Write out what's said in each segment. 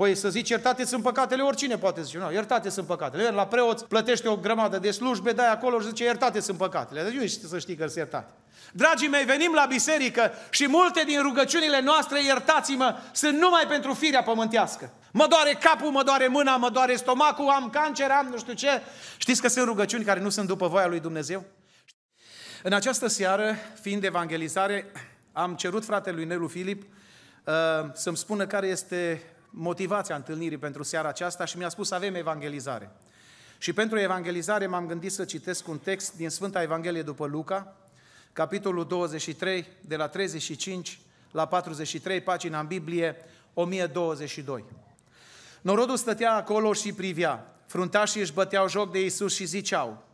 Păi să zici, iertate sunt păcatele, oricine poate zice, nu, iertate sunt păcatele. la preoți, plătește o grămadă de slujbe, dai acolo și zice, iertate sunt păcatele. Deci nu știi să știi că sunt iertate. Dragii mei, venim la biserică și multe din rugăciunile noastre, iertați-mă, sunt numai pentru firea pământească. Mă doare capul, mă doare mâna, mă doare stomacul, am cancer, am nu știu ce. Știți că sunt rugăciuni care nu sunt după voia lui Dumnezeu? În această seară, fiind evangelizare, am cerut fratelui Nelu Filip uh, să-mi spună care este motivația întâlnirii pentru seara aceasta și mi-a spus avem evangelizare. Și pentru evangelizare m-am gândit să citesc un text din Sfânta Evanghelie după Luca, capitolul 23, de la 35 la 43, pagina în Biblie, 1022. Norodul stătea acolo și privia. Fruntașii își băteau joc de Isus și ziceau,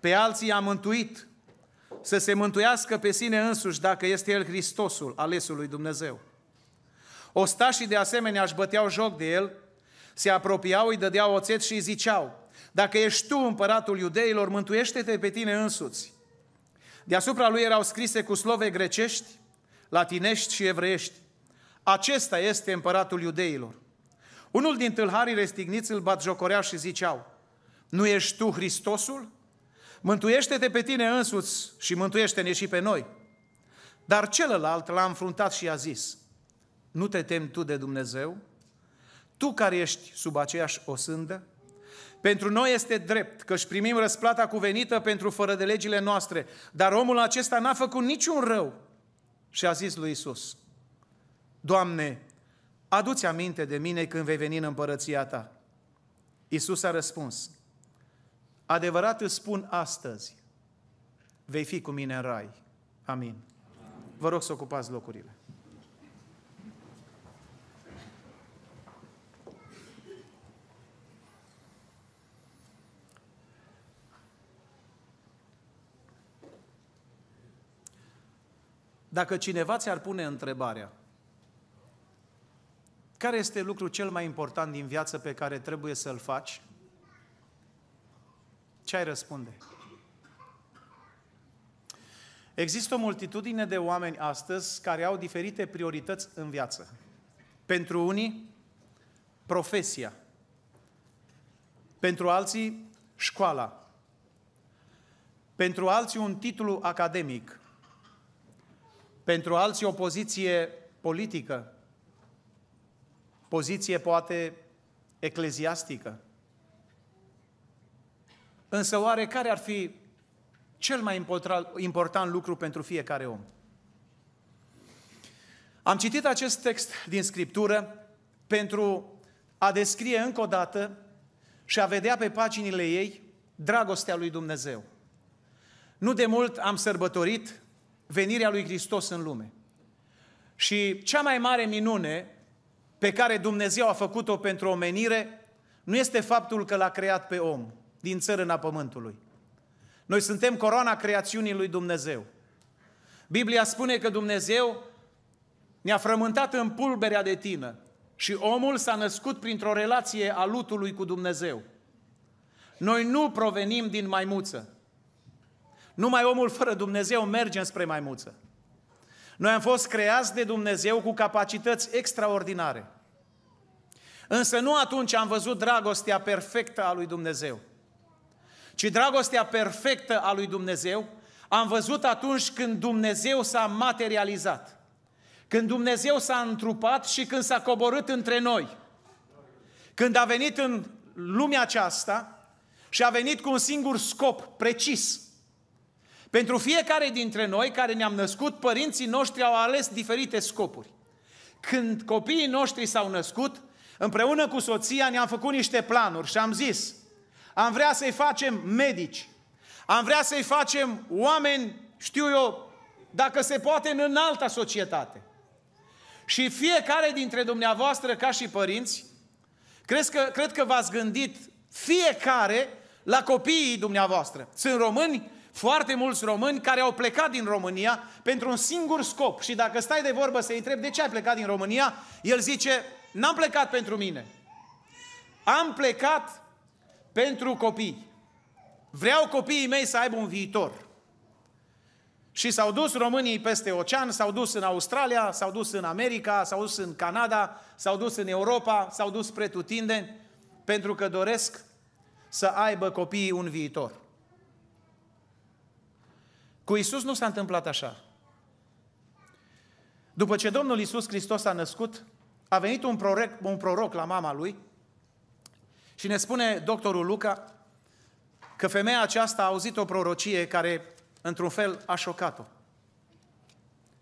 pe alții i-a mântuit, să se mântuiască pe sine însuși dacă este El Hristosul, alesul lui Dumnezeu. Ostașii de asemenea își băteau joc de el, se apropiau, îi dădeau oțet și îi ziceau, dacă ești tu împăratul iudeilor, mântuiește-te pe tine însuți. Deasupra lui erau scrise cu slove grecești, latinești și evreiești. Acesta este împăratul iudeilor. Unul din tâlharii restigniți îl batjocorea și ziceau, Nu ești tu Hristosul? Mântuiește-te pe tine însuți și mântuiește-ne și pe noi. Dar celălalt l-a înfruntat și a zis, nu te temi tu de Dumnezeu? Tu care ești sub aceeași osândă? Pentru noi este drept că își primim răsplata cuvenită pentru fără de legile noastre, dar omul acesta n-a făcut niciun rău. Și a zis lui Isus, Doamne, adu-ți aminte de mine când vei veni în împărăția ta. Isus a răspuns, adevărat îți spun astăzi, vei fi cu mine în rai. Amin. Amin. Vă rog să ocupați locurile. Dacă cineva ți-ar pune întrebarea, care este lucrul cel mai important din viață pe care trebuie să-l faci? Ce ai răspunde? Există o multitudine de oameni astăzi care au diferite priorități în viață. Pentru unii, profesia. Pentru alții, școala. Pentru alții, un titlu academic pentru alții o poziție politică, poziție poate ecleziastică. Însă oare care ar fi cel mai important lucru pentru fiecare om? Am citit acest text din Scriptură pentru a descrie încă o dată și a vedea pe paginile ei dragostea lui Dumnezeu. Nu de mult am sărbătorit venirea lui Hristos în lume. Și cea mai mare minune pe care Dumnezeu a făcut-o pentru omenire nu este faptul că l-a creat pe om din țărâna pământului. Noi suntem coroana creațiunii lui Dumnezeu. Biblia spune că Dumnezeu ne-a frământat în pulberea de tină și omul s-a născut printr-o relație a lutului cu Dumnezeu. Noi nu provenim din maimuță. Numai omul fără Dumnezeu merge spre maimuță. Noi am fost creați de Dumnezeu cu capacități extraordinare. Însă nu atunci am văzut dragostea perfectă a lui Dumnezeu, ci dragostea perfectă a lui Dumnezeu am văzut atunci când Dumnezeu s-a materializat, când Dumnezeu s-a întrupat și când s-a coborât între noi. Când a venit în lumea aceasta și a venit cu un singur scop precis – pentru fiecare dintre noi care ne-am născut, părinții noștri au ales diferite scopuri. Când copiii noștri s-au născut, împreună cu soția ne-am făcut niște planuri și am zis, am vrea să-i facem medici, am vrea să-i facem oameni, știu eu, dacă se poate, în alta societate. Și fiecare dintre dumneavoastră, ca și părinți, cred că, cred că v-ați gândit fiecare la copiii dumneavoastră. Sunt români foarte mulți români care au plecat din România pentru un singur scop. Și dacă stai de vorbă să-i întrebi de ce ai plecat din România, el zice, n-am plecat pentru mine. Am plecat pentru copii. Vreau copiii mei să aibă un viitor. Și s-au dus românii peste ocean, s-au dus în Australia, s-au dus în America, s-au dus în Canada, s-au dus în Europa, s-au dus pretutindeni, pentru că doresc să aibă copiii un viitor. Cu Isus nu s-a întâmplat așa. După ce Domnul Isus Hristos a născut, a venit un proroc, un proroc la mama lui și ne spune doctorul Luca că femeia aceasta a auzit o prorocie care, într-un fel, a șocat-o.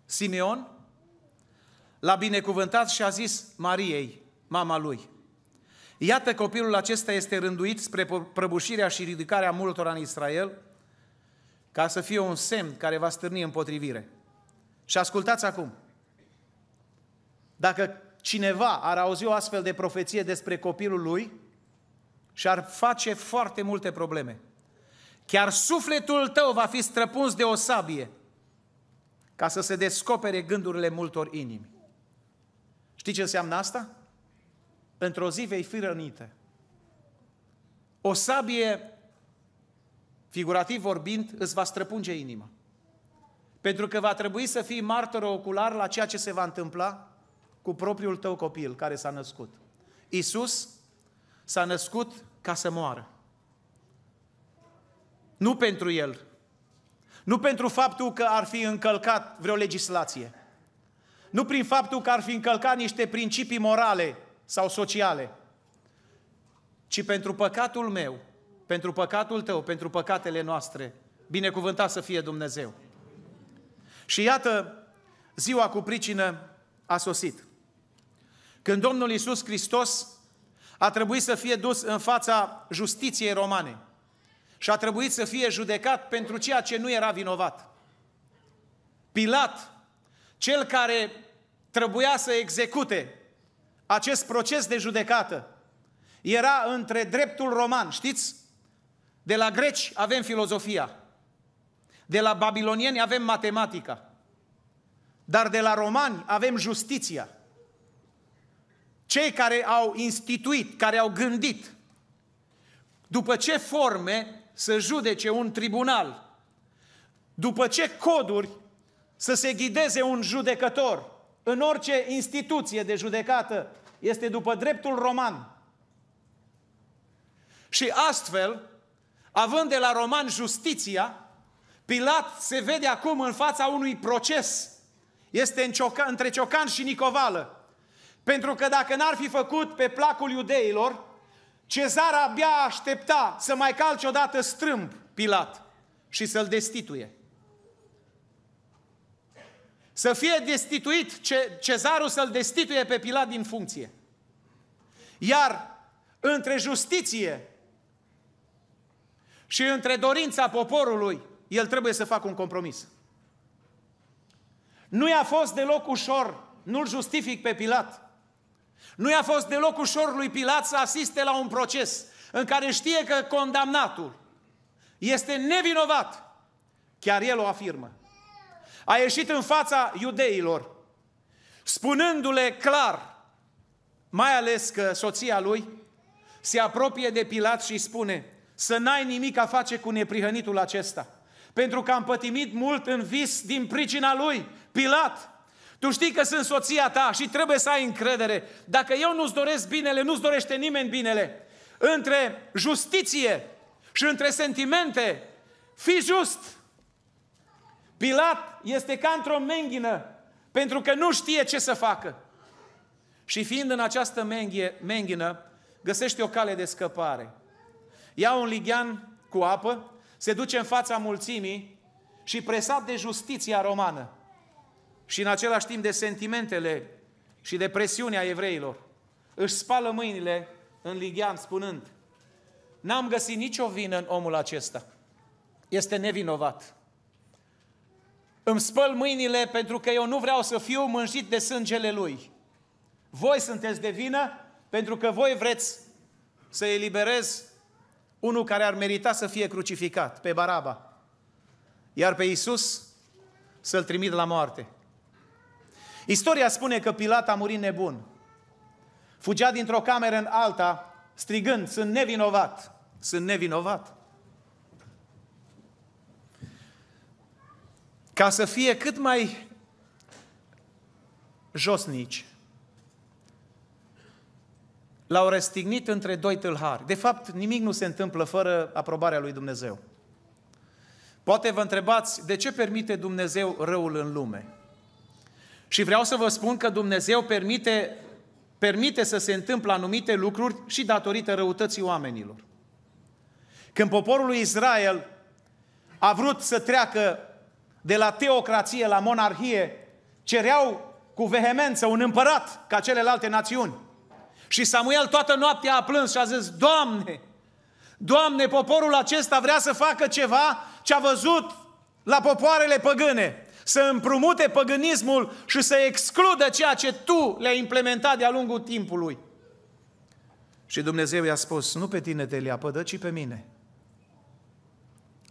Simeon l-a binecuvântat și a zis Mariei, mama lui, Iată copilul acesta este rânduit spre prăbușirea și ridicarea multora în Israel – ca să fie un semn care va stârni împotrivire. Și ascultați acum. Dacă cineva ar auzi o astfel de profeție despre copilul lui, și-ar face foarte multe probleme. Chiar sufletul tău va fi străpuns de o sabie ca să se descopere gândurile multor inimi. Știi ce înseamnă asta? Într-o zi vei fi rănită. O sabie figurativ vorbind, îți va străpunge inima. Pentru că va trebui să fii martor ocular la ceea ce se va întâmpla cu propriul tău copil care s-a născut. Isus s-a născut ca să moară. Nu pentru el. Nu pentru faptul că ar fi încălcat vreo legislație. Nu prin faptul că ar fi încălcat niște principii morale sau sociale, ci pentru păcatul meu pentru păcatul tău, pentru păcatele noastre. Binecuvântat să fie Dumnezeu! Și iată, ziua cu pricină a sosit. Când Domnul Iisus Hristos a trebuit să fie dus în fața justiției romane și a trebuit să fie judecat pentru ceea ce nu era vinovat. Pilat, cel care trebuia să execute acest proces de judecată, era între dreptul roman, știți? De la greci avem filozofia. De la babilonieni avem matematica. Dar de la romani avem justiția. Cei care au instituit, care au gândit după ce forme să judece un tribunal, după ce coduri să se ghideze un judecător în orice instituție de judecată, este după dreptul roman. Și astfel, Având de la roman justiția, Pilat se vede acum în fața unui proces. Este în cioca, între Ciocan și Nicovală. Pentru că dacă n-ar fi făcut pe placul iudeilor, Cezar abia aștepta să mai calce odată strâmb Pilat și să-l destituie. Să fie destituit, ce, cezarul să-l destituie pe Pilat din funcție. Iar între justiție și între dorința poporului, el trebuie să facă un compromis. Nu i-a fost deloc ușor, nu-l justific pe Pilat. Nu i-a fost deloc ușor lui Pilat să asiste la un proces în care știe că condamnatul este nevinovat. Chiar el o afirmă. A ieșit în fața iudeilor, spunându-le clar, mai ales că soția lui se apropie de Pilat și spune, să n-ai nimic a face cu neprihănitul acesta. Pentru că am pătimit mult în vis din pricina lui, Pilat. Tu știi că sunt soția ta și trebuie să ai încredere. Dacă eu nu-ți doresc binele, nu-ți dorește nimeni binele. Între justiție și între sentimente, fi just. Pilat este ca într-o menghină, pentru că nu știe ce să facă. Și fiind în această menghie, menghină, găsește o cale de scăpare ia un lighean cu apă, se duce în fața mulțimii și presat de justiția romană și în același timp de sentimentele și de presiunea evreilor, își spală mâinile în lighean spunând, n-am găsit nicio vină în omul acesta. Este nevinovat. Îmi spăl mâinile pentru că eu nu vreau să fiu mânjit de sângele lui. Voi sunteți de vină pentru că voi vreți să eliberez unul care ar merita să fie crucificat, pe Baraba, iar pe Isus să-l trimit la moarte. Istoria spune că Pilat a murit nebun. Fugea dintr-o cameră în alta, strigând, sunt nevinovat, sunt nevinovat. Ca să fie cât mai josnici, L-au răstignit între doi tâlhari. De fapt, nimic nu se întâmplă fără aprobarea lui Dumnezeu. Poate vă întrebați de ce permite Dumnezeu răul în lume. Și vreau să vă spun că Dumnezeu permite, permite să se întâmple anumite lucruri și datorită răutății oamenilor. Când poporul lui Israel a vrut să treacă de la teocrație la monarhie, cereau cu vehemență un împărat ca celelalte națiuni. Și Samuel toată noaptea a plâns și a zis, Doamne, Doamne, poporul acesta vrea să facă ceva ce a văzut la popoarele păgâne, să împrumute păgânismul și să excludă ceea ce tu le-ai implementat de-a lungul timpului. Și Dumnezeu i-a spus, nu pe tine te dă, ci pe mine.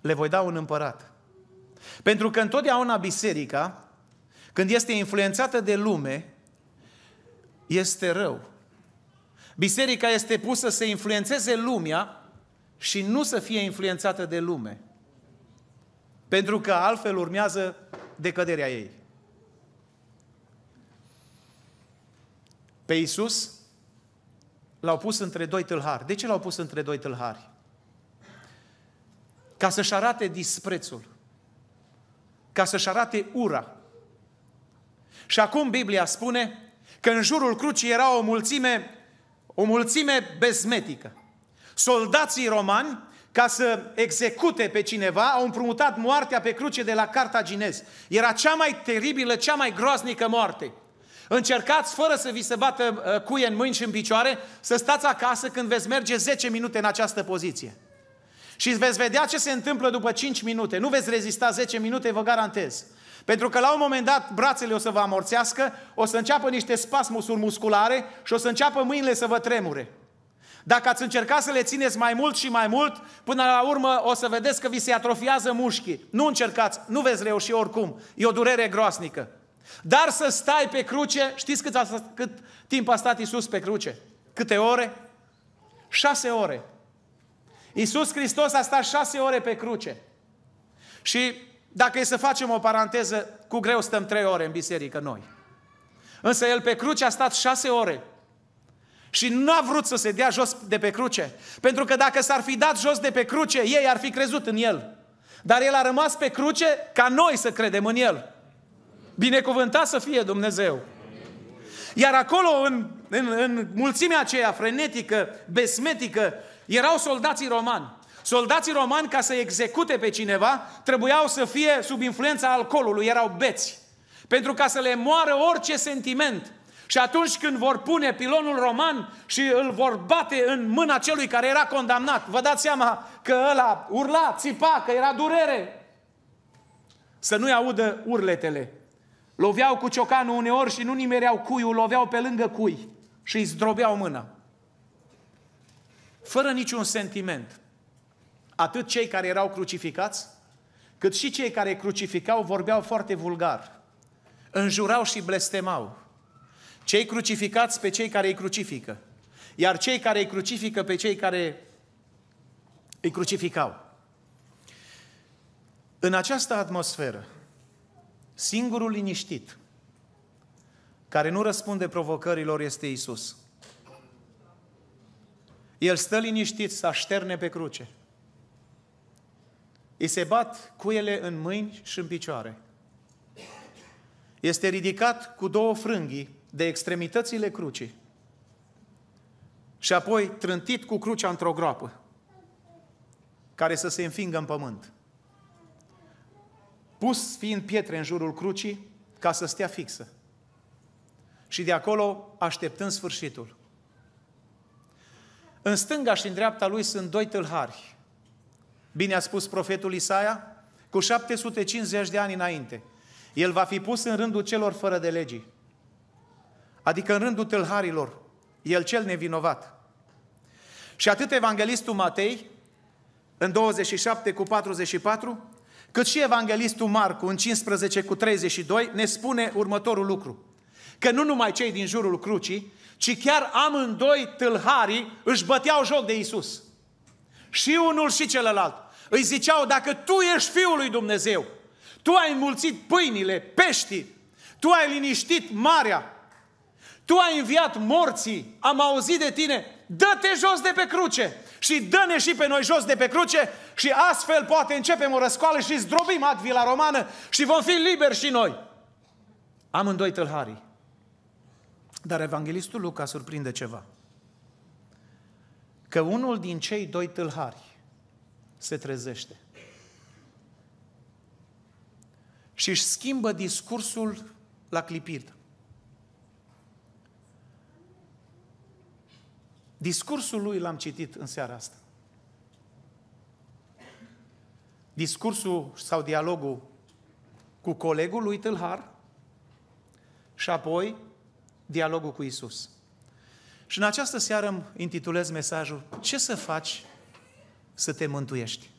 Le voi da un împărat. Pentru că întotdeauna biserica, când este influențată de lume, este rău. Biserica este pusă să influențeze lumea și nu să fie influențată de lume. Pentru că altfel urmează decăderea ei. Pe Iisus l-au pus între doi tâlhari. De ce l-au pus între doi tâlhari? Ca să-și arate disprețul, ca să-și arate ura. Și acum Biblia spune că în jurul crucii era o mulțime o mulțime bezmetică. Soldații romani, ca să execute pe cineva, au împrumutat moartea pe cruce de la cartaginez. Era cea mai teribilă, cea mai groaznică moarte. Încercați, fără să vi se bată uh, cuie în mâini și în picioare, să stați acasă când veți merge 10 minute în această poziție. Și veți vedea ce se întâmplă după 5 minute. Nu veți rezista 10 minute, vă garantez. Pentru că la un moment dat brațele o să vă amorțească, o să înceapă niște spasmusuri musculare și o să înceapă mâinile să vă tremure. Dacă ați încercat să le țineți mai mult și mai mult, până la urmă o să vedeți că vi se atrofiază mușchii. Nu încercați, nu veți reuși oricum. E o durere groasnică. Dar să stai pe cruce, știți cât, a, cât timp a stat Isus pe cruce? Câte ore? Șase ore. Isus Hristos a stat șase ore pe cruce. Și dacă e să facem o paranteză, cu greu stăm trei ore în biserică noi. Însă el pe cruce a stat șase ore. Și nu a vrut să se dea jos de pe cruce. Pentru că dacă s-ar fi dat jos de pe cruce, ei ar fi crezut în el. Dar el a rămas pe cruce ca noi să credem în el. Binecuvântat să fie Dumnezeu. Iar acolo, în, în, în mulțimea aceea frenetică, besmetică, erau soldații romani. Soldații romani, ca să execute pe cineva, trebuiau să fie sub influența alcoolului, erau beți. Pentru ca să le moară orice sentiment. Și atunci când vor pune pilonul roman și îl vor bate în mâna celui care era condamnat, vă dați seama că ăla urla, țipa, că era durere. Să nu-i audă urletele. Loveau cu ciocanul uneori și nu nimereau cuiul, loveau pe lângă cui și îi zdrobeau mâna. Fără niciun sentiment. Atât cei care erau crucificați, cât și cei care crucificau vorbeau foarte vulgar. Înjurau și blestemau. Cei crucificați pe cei care îi crucifică. Iar cei care îi crucifică pe cei care îi crucificau. În această atmosferă, singurul liniștit care nu răspunde provocărilor este Isus. El stă liniștit să așterne pe cruce. Îi se bat cuiele în mâini și în picioare. Este ridicat cu două frânghii de extremitățile crucii și apoi trântit cu crucea într-o groapă care să se înfingă în pământ. Pus fiind pietre în jurul crucii ca să stea fixă. Și de acolo așteptând sfârșitul. În stânga și în dreapta lui sunt doi tâlhari Bine a spus profetul Isaia? Cu 750 de ani înainte. El va fi pus în rândul celor fără de legii. Adică în rândul tâlharilor. El cel nevinovat. Și atât evanghelistul Matei, în 27 cu 44, cât și evanghelistul Marcu, în 15 cu 32, ne spune următorul lucru. Că nu numai cei din jurul crucii, ci chiar amândoi tâlharii își băteau joc de Isus. Și unul și celălalt. Îi ziceau, dacă tu ești Fiul lui Dumnezeu, tu ai înmulțit pâinile, peștii, tu ai liniștit marea, tu ai înviat morții, am auzit de tine, dă-te jos de pe cruce și dă-ne și pe noi jos de pe cruce și astfel poate începem o răscoală și zdrobim advila romană și vom fi liberi și noi. Amândoi tâlharii. Dar evanghelistul Luca surprinde ceva. Că unul din cei doi tâlhari se trezește. Și își schimbă discursul la clipit. Discursul lui l-am citit în seara asta. Discursul sau dialogul cu colegul lui Tâlhar și apoi dialogul cu Isus. Și în această seară îmi intitulez mesajul Ce să faci să te mântuiești.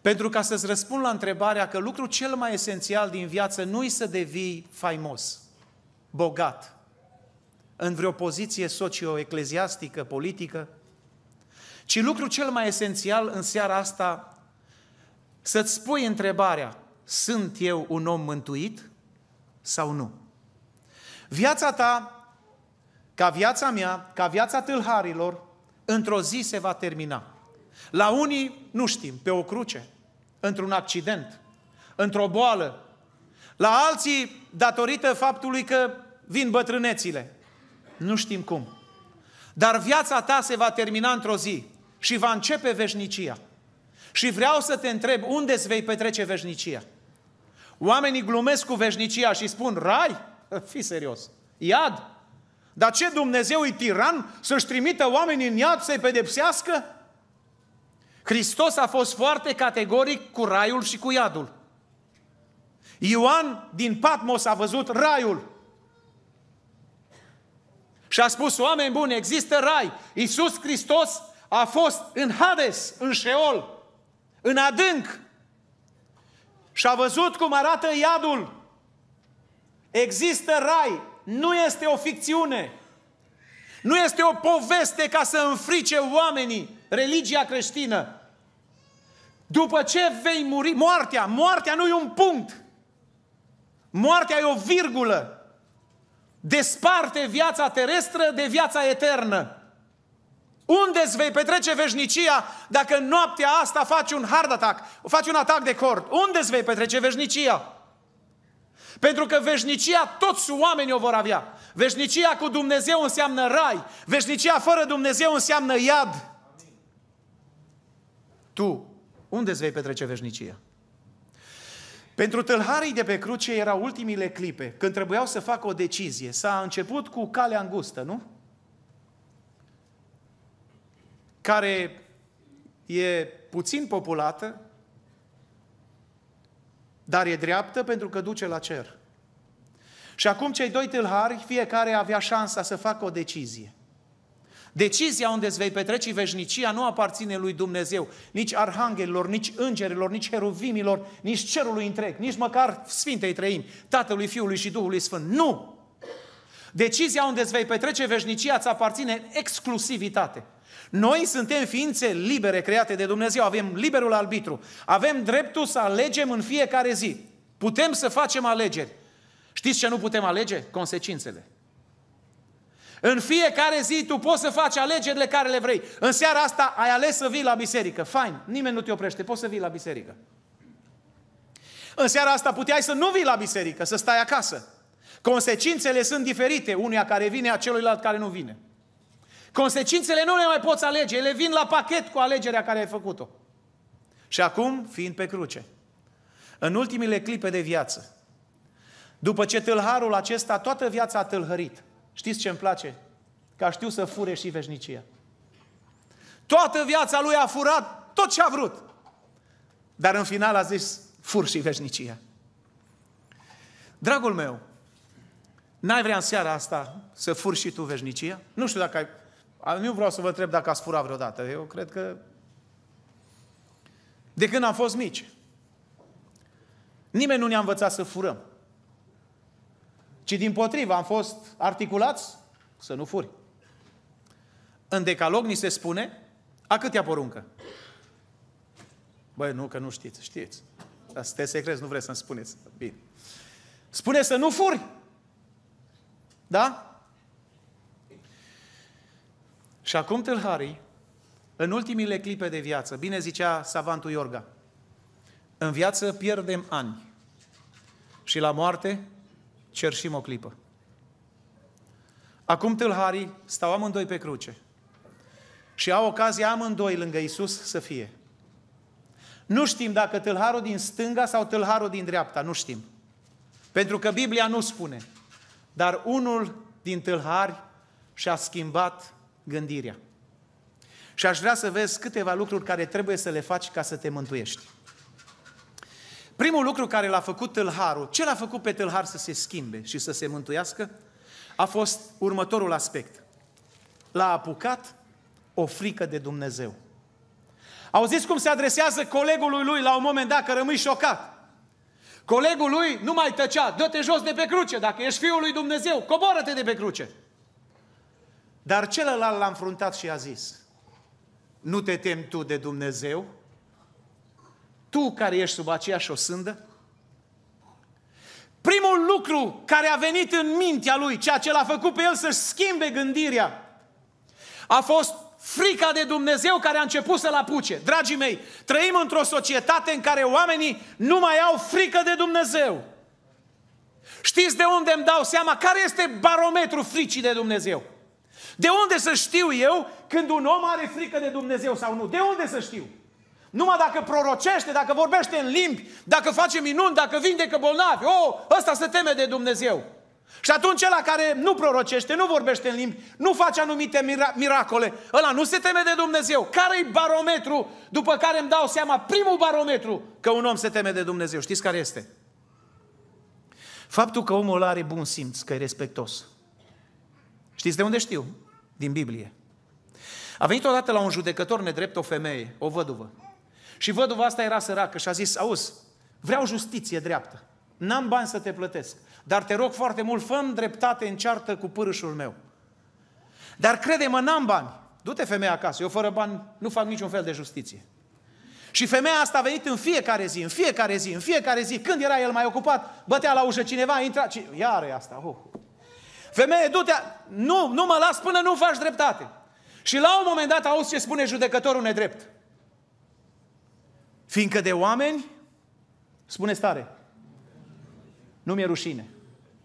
Pentru ca să-ți răspund la întrebarea că lucrul cel mai esențial din viață nu-i să devii faimos, bogat, în vreo poziție socio-ecleziastică, politică, ci lucrul cel mai esențial în seara asta, să-ți spui întrebarea, sunt eu un om mântuit sau nu? Viața ta, ca viața mea, ca viața tâlharilor, într-o zi se va termina. La unii nu știm, pe o cruce, într-un accident, într-o boală. La alții, datorită faptului că vin bătrânețile. Nu știm cum. Dar viața ta se va termina într-o zi și va începe veșnicia. Și vreau să te întreb, unde îți vei petrece veșnicia? Oamenii glumesc cu veșnicia și spun, rai? Fi serios, iad? Dar ce Dumnezeu e tiran să-și trimită oamenii în iad să-i pedepsească? Hristos a fost foarte categoric cu raiul și cu iadul. Ioan din Patmos a văzut raiul. Și a spus, oameni buni, există rai. Iisus Hristos a fost în Hades, în Sheol, în adânc. Și a văzut cum arată iadul. Există rai, nu este o ficțiune. Nu este o poveste ca să înfrice oamenii religia creștină. După ce vei muri, moartea, moartea nu e un punct. Moartea e o virgulă. Desparte viața terestră de viața eternă. Unde îți vei petrece veșnicia dacă în noaptea asta faci un hard attack, faci un atac de cord? Unde îți vei petrece veșnicia? Pentru că veșnicia toți oamenii o vor avea. Veșnicia cu Dumnezeu înseamnă rai. Veșnicia fără Dumnezeu înseamnă iad tu unde îți vei petrece veșnicia? Pentru tâlharii de pe cruce erau ultimile clipe, când trebuiau să facă o decizie. S-a început cu calea îngustă, nu? Care e puțin populată, dar e dreaptă pentru că duce la cer. Și acum cei doi tâlhari, fiecare avea șansa să facă o decizie. Decizia unde îți vei petrece veșnicia nu aparține lui Dumnezeu, nici arhanghelilor, nici îngerilor, nici heruvimilor, nici cerului întreg, nici măcar Sfintei Trăimi, Tatălui, Fiului și Duhului Sfânt. Nu! Decizia unde îți vei petrece veșnicia îți aparține exclusivitate. Noi suntem ființe libere create de Dumnezeu, avem liberul arbitru, avem dreptul să alegem în fiecare zi. Putem să facem alegeri. Știți ce nu putem alege? Consecințele. În fiecare zi tu poți să faci alegerile care le vrei. În seara asta ai ales să vii la biserică. Fain, nimeni nu te oprește, poți să vii la biserică. În seara asta puteai să nu vii la biserică, să stai acasă. Consecințele sunt diferite unuia care vine, a celuilalt care nu vine. Consecințele nu le mai poți alege, ele vin la pachet cu alegerea care ai făcut-o. Și acum, fiind pe cruce, în ultimile clipe de viață, după ce tâlharul acesta toată viața a tâlhărit, Știți ce îmi place? Ca știu să fure și veșnicia. Toată viața lui a furat tot ce a vrut. Dar în final a zis, fur și veșnicia. Dragul meu, n-ai vrea în seara asta să fur și tu veșnicia? Nu știu dacă ai... Nu vreau să vă întreb dacă ați furat vreodată. Eu cred că... De când am fost mici. Nimeni nu ne-a învățat să furăm ci din potrivă am fost articulați să nu furi. În decalog ni se spune a câtea poruncă? Băi, nu, că nu știți, știți. Dar sunteți secreți, nu vreți să-mi spuneți. Bine. Spune să nu furi. Da? Și acum tâlharii, în ultimile clipe de viață, bine zicea savantul Iorga, în viață pierdem ani și la moarte cerșim o clipă. Acum tâlharii stau amândoi pe cruce și au ocazia amândoi lângă Isus să fie. Nu știm dacă tâlharul din stânga sau tâlharul din dreapta, nu știm. Pentru că Biblia nu spune. Dar unul din tâlhari și-a schimbat gândirea. Și aș vrea să vezi câteva lucruri care trebuie să le faci ca să te mântuiești. Primul lucru care l-a făcut tâlharul, ce l-a făcut pe tâlhar să se schimbe și să se mântuiască? A fost următorul aspect. L-a apucat o frică de Dumnezeu. Auziți cum se adresează colegului lui la un moment dat, că rămâi șocat. Colegul lui nu mai tăcea, dă-te jos de pe cruce, dacă ești Fiul lui Dumnezeu, coboară-te de pe cruce. Dar celălalt l-a înfruntat și a zis, nu te temi tu de Dumnezeu, tu care ești sub aceeași osândă? Primul lucru care a venit în mintea lui, ceea ce l-a făcut pe el să-și schimbe gândirea, a fost frica de Dumnezeu care a început să-l apuce. Dragii mei, trăim într-o societate în care oamenii nu mai au frică de Dumnezeu. Știți de unde îmi dau seama? Care este barometrul fricii de Dumnezeu? De unde să știu eu când un om are frică de Dumnezeu sau nu? De unde să știu? Numai dacă prorocește, dacă vorbește în limbi, dacă face minuni, dacă vindecă bolnavi, oh, ăsta se teme de Dumnezeu. Și atunci ăla care nu prorocește, nu vorbește în limbi, nu face anumite mira- miracole, ăla nu se teme de Dumnezeu. Care-i barometru după care îmi dau seama, primul barometru că un om se teme de Dumnezeu? Știți care este? Faptul că omul are bun simț, că e respectos. Știți de unde știu? Din Biblie. A venit odată la un judecător nedrept o femeie, o văduvă. Și văduva asta era săracă și a zis, auzi, vreau justiție dreaptă. N-am bani să te plătesc. Dar te rog foarte mult, fă dreptate în ceartă cu pârâșul meu. Dar crede-mă, n-am bani. Du-te femeia acasă, eu fără bani nu fac niciun fel de justiție. Și femeia asta a venit în fiecare zi, în fiecare zi, în fiecare zi. Când era el mai ocupat, bătea la ușă cineva, intra... Ci... Iară asta, oh. Femeie, du-te... Nu, nu mă las până nu faci dreptate. Și la un moment dat auzi ce spune judecătorul nedrept. Fiindcă de oameni, spune stare, nu mi-e rușine.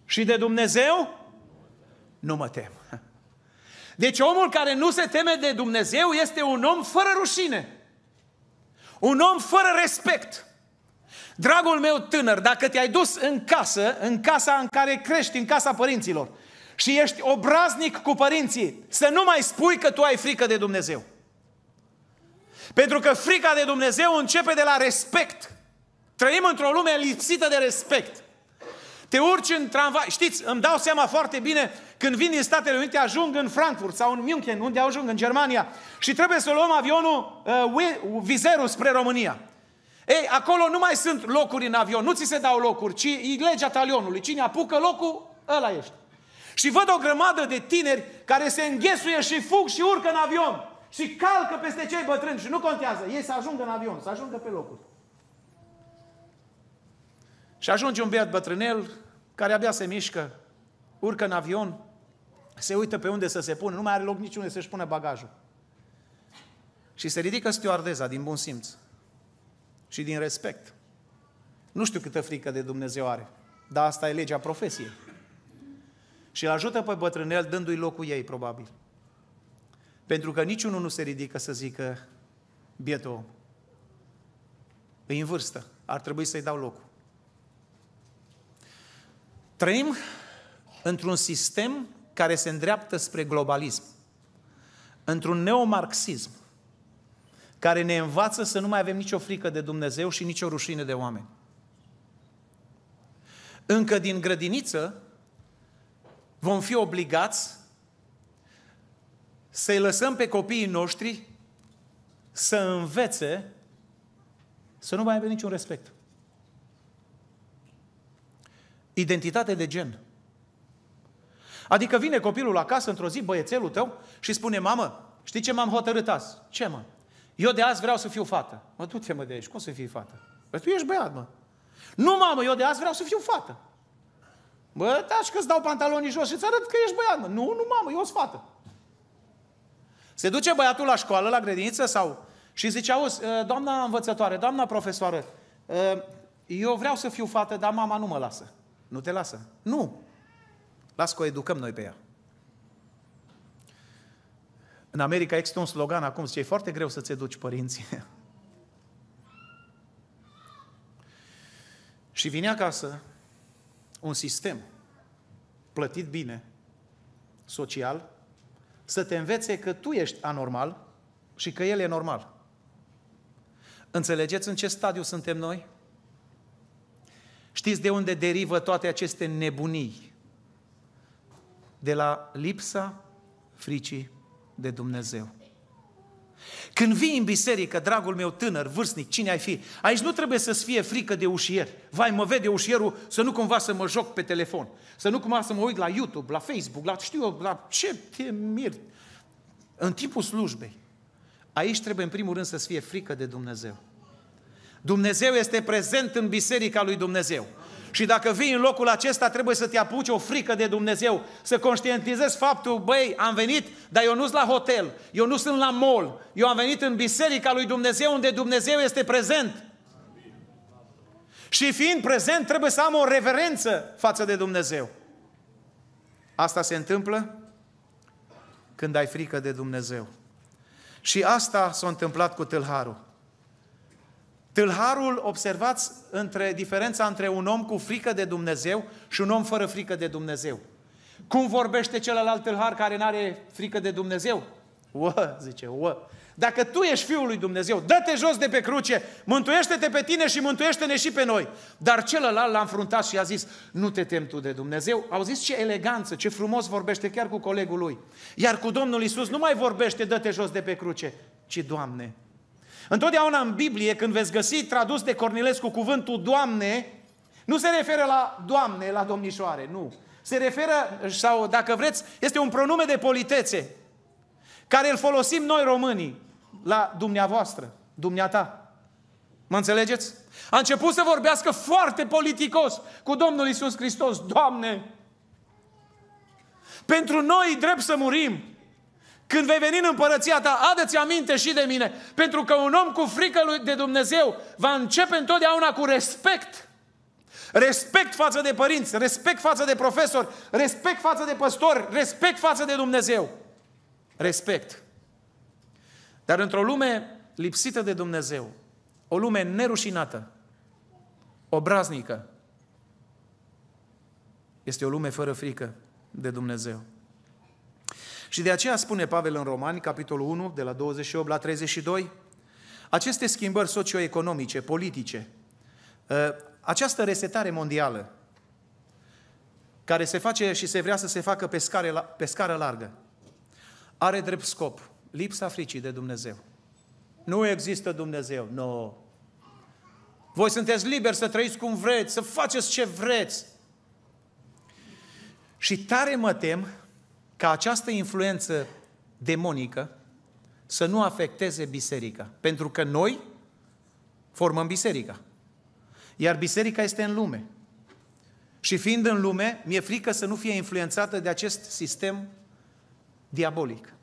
Și de Dumnezeu, nu mă tem. Deci omul care nu se teme de Dumnezeu este un om fără rușine. Un om fără respect. Dragul meu tânăr, dacă te-ai dus în casă, în casa în care crești, în casa părinților, și ești obraznic cu părinții, să nu mai spui că tu ai frică de Dumnezeu. Pentru că frica de Dumnezeu începe de la respect. Trăim într-o lume lipsită de respect. Te urci în tramvai. Știți, îmi dau seama foarte bine când vin din Statele Unite, ajung în Frankfurt sau în München, unde ajung, în Germania, și trebuie să luăm avionul uh, Vizerul spre România. Ei, acolo nu mai sunt locuri în avion, nu ți se dau locuri, ci e legea talionului. Cine apucă locul, ăla ești. Și văd o grămadă de tineri care se înghesuie și fug și urcă în avion și calcă peste cei bătrâni și nu contează. Ei să ajungă în avion, să ajungă pe locul. Și ajunge un beat bătrânel care abia se mișcă, urcă în avion, se uită pe unde să se pună, nu mai are loc niciunde să-și pună bagajul. Și se ridică stewardeza din bun simț și din respect. Nu știu câtă frică de Dumnezeu are, dar asta e legea profesiei. Și îl ajută pe bătrânel dându-i locul ei, probabil. Pentru că niciunul nu se ridică să zică, bietul om, e în vârstă, ar trebui să-i dau locul. Trăim într-un sistem care se îndreaptă spre globalism, într-un neomarxism, care ne învață să nu mai avem nicio frică de Dumnezeu și nicio rușine de oameni. Încă din grădiniță vom fi obligați să-i lăsăm pe copiii noștri să învețe să nu mai aibă niciun respect. Identitate de gen. Adică vine copilul acasă într-o zi, băiețelul tău, și spune, mamă, știi ce m-am hotărât azi? Ce, mă? Eu de azi vreau să fiu fată. Mă, tu te mă de aici, cum să fii fată? Bă, păi tu ești băiat, mă. Nu, mamă, eu de azi vreau să fiu fată. Bă, taci că-ți dau pantalonii jos și-ți arăt că ești băiat, mă. Nu, nu, mamă, eu sunt fată. Se duce băiatul la școală, la grădiniță sau... Și zice, auzi, ă, doamna învățătoare, doamna profesoară, ă, eu vreau să fiu fată, dar mama nu mă lasă. Nu te lasă. Nu. Las că o educăm noi pe ea. În America există un slogan acum, zice, e foarte greu să-ți educi părinții. și vine acasă un sistem plătit bine, social, să te învețe că tu ești anormal și că el e normal. Înțelegeți în ce stadiu suntem noi? Știți de unde derivă toate aceste nebunii? De la lipsa fricii de Dumnezeu. Când vii în biserică, dragul meu tânăr, vârstnic, cine ai fi, aici nu trebuie să-ți fie frică de ușier. Vai, mă vede ușierul să nu cumva să mă joc pe telefon, să nu cumva să mă uit la YouTube, la Facebook, la știu eu, la ce te mir. În timpul slujbei, aici trebuie în primul rând să-ți fie frică de Dumnezeu. Dumnezeu este prezent în biserica lui Dumnezeu. Și dacă vii în locul acesta, trebuie să te apuci o frică de Dumnezeu, să conștientizezi faptul, băi, am venit, dar eu nu sunt la hotel, eu nu sunt la mall, eu am venit în biserica lui Dumnezeu, unde Dumnezeu este prezent. Și fiind prezent, trebuie să am o reverență față de Dumnezeu. Asta se întâmplă când ai frică de Dumnezeu. Și asta s-a întâmplat cu tâlharul. Tâlharul, observați între, diferența între un om cu frică de Dumnezeu și un om fără frică de Dumnezeu. Cum vorbește celălalt tâlhar care nu are frică de Dumnezeu? Uă, zice, uă. Dacă tu ești Fiul lui Dumnezeu, dă-te jos de pe cruce, mântuiește-te pe tine și mântuiește-ne și pe noi. Dar celălalt l-a înfruntat și a zis, nu te temi tu de Dumnezeu. Au zis ce eleganță, ce frumos vorbește chiar cu colegul lui. Iar cu Domnul Isus nu mai vorbește, dă-te jos de pe cruce, ci Doamne, Întotdeauna în Biblie, când veți găsi tradus de Cornilescu cuvântul Doamne, nu se referă la Doamne, la domnișoare, nu. Se referă, sau dacă vreți, este un pronume de politețe, care îl folosim noi românii, la dumneavoastră, dumneata. Mă înțelegeți? A început să vorbească foarte politicos cu Domnul Isus Hristos. Doamne, pentru noi drept să murim, când vei veni în împărăția ta, adă-ți aminte și de mine, pentru că un om cu frică lui de Dumnezeu va începe întotdeauna cu respect. Respect față de părinți, respect față de profesori, respect față de păstori, respect față de Dumnezeu. Respect. Dar într-o lume lipsită de Dumnezeu, o lume nerușinată, obraznică, este o lume fără frică de Dumnezeu. Și de aceea spune Pavel în Romani, capitolul 1, de la 28 la 32, aceste schimbări socioeconomice, politice, ă, această resetare mondială, care se face și se vrea să se facă pe scară, pe scară largă, are drept scop lipsa fricii de Dumnezeu. Nu există Dumnezeu, nu. No. Voi sunteți liberi să trăiți cum vreți, să faceți ce vreți. Și tare mă tem ca această influență demonică să nu afecteze biserica. Pentru că noi formăm biserica. Iar biserica este în lume. Și fiind în lume, mi-e frică să nu fie influențată de acest sistem diabolic.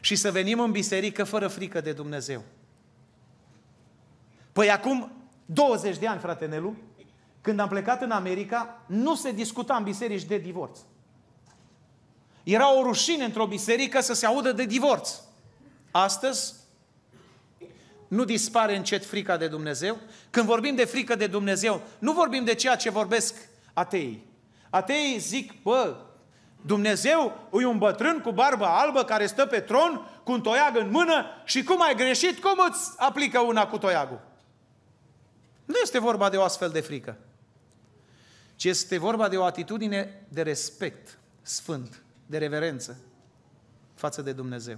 Și să venim în biserică fără frică de Dumnezeu. Păi acum 20 de ani, frate Nelu, când am plecat în America, nu se discuta în biserici de divorț. Era o rușine într-o biserică să se audă de divorț. Astăzi nu dispare încet frica de Dumnezeu? Când vorbim de frică de Dumnezeu, nu vorbim de ceea ce vorbesc ateii. Ateii zic, bă, Dumnezeu e un bătrân cu barbă albă care stă pe tron cu un toiag în mână și cum ai greșit, cum îți aplică una cu toiagul? Nu este vorba de o astfel de frică, ci este vorba de o atitudine de respect sfânt de reverență față de Dumnezeu.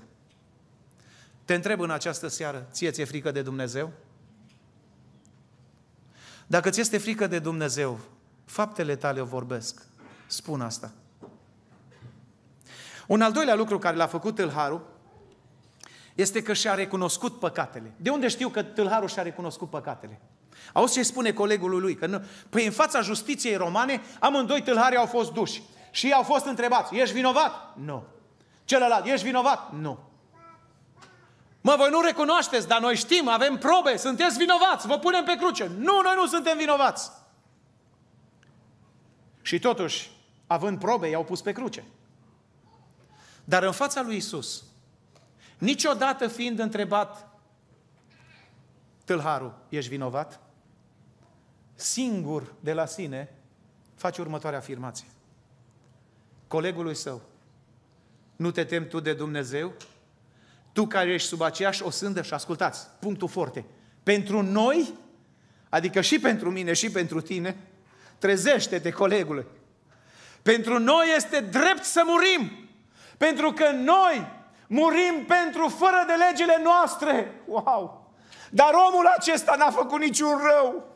Te întreb în această seară, ție ți-e frică de Dumnezeu? Dacă ți este frică de Dumnezeu, faptele tale o vorbesc. Spun asta. Un al doilea lucru care l-a făcut Tâlharu este că și-a recunoscut păcatele. De unde știu că Tâlharu și-a recunoscut păcatele? Auzi ce spune colegul lui, că nu... păi în fața justiției romane, amândoi tâlhari au fost duși. Și ei au fost întrebați, ești vinovat? Nu. Celălalt, ești vinovat? Nu. Mă, voi nu recunoașteți, dar noi știm, avem probe, sunteți vinovați, vă punem pe cruce. Nu, noi nu suntem vinovați. Și totuși, având probe, i-au pus pe cruce. Dar în fața lui Isus, niciodată fiind întrebat, tâlharul, ești vinovat? Singur de la sine face următoarea afirmație colegului său. Nu te temi tu de Dumnezeu? Tu care ești sub aceeași osândă și ascultați, punctul foarte. Pentru noi, adică și pentru mine și pentru tine, trezește-te, colegule. Pentru noi este drept să murim, pentru că noi murim pentru fără de legile noastre. Wow! Dar omul acesta n-a făcut niciun rău.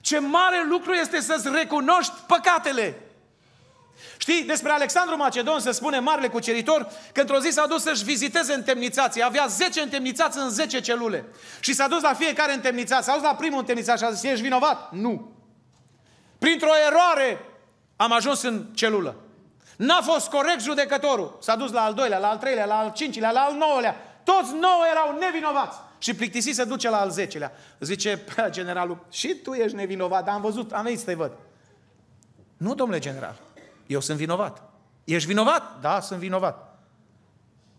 Ce mare lucru este să-ți recunoști păcatele. Știi, despre Alexandru Macedon se spune marele cuceritor că într-o zi s-a dus să-și viziteze întemnițații. Avea 10 întemnițați în 10 celule. Și s-a dus la fiecare întemnițat. S-a dus la primul întemnițat și a zis, ești vinovat? Nu. Printr-o eroare am ajuns în celulă. N-a fost corect judecătorul. S-a dus la al doilea, la al treilea, la al cincilea, la al nouălea. Toți nouă erau nevinovați. Și plictisit se duce la al zecelea. Zice generalul, și tu ești nevinovat, dar am văzut, am venit să te văd. Nu, domnule general eu sunt vinovat. Ești vinovat? Da, sunt vinovat.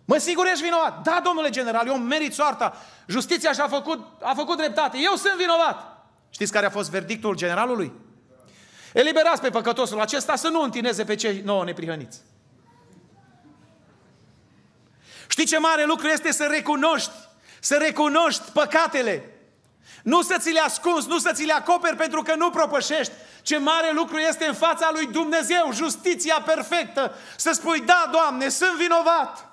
Mă, sigur ești vinovat. Da, domnule general, eu merit soarta. Justiția și-a făcut, a făcut dreptate. Eu sunt vinovat. Știți care a fost verdictul generalului? Eliberați pe păcătosul acesta să nu întineze pe cei nouă neprihăniți. Știi ce mare lucru este să recunoști, să recunoști păcatele. Nu să ți le ascunzi, nu să ți le acoperi pentru că nu propășești, ce mare lucru este în fața lui Dumnezeu, justiția perfectă, să spui, da, Doamne, sunt vinovat.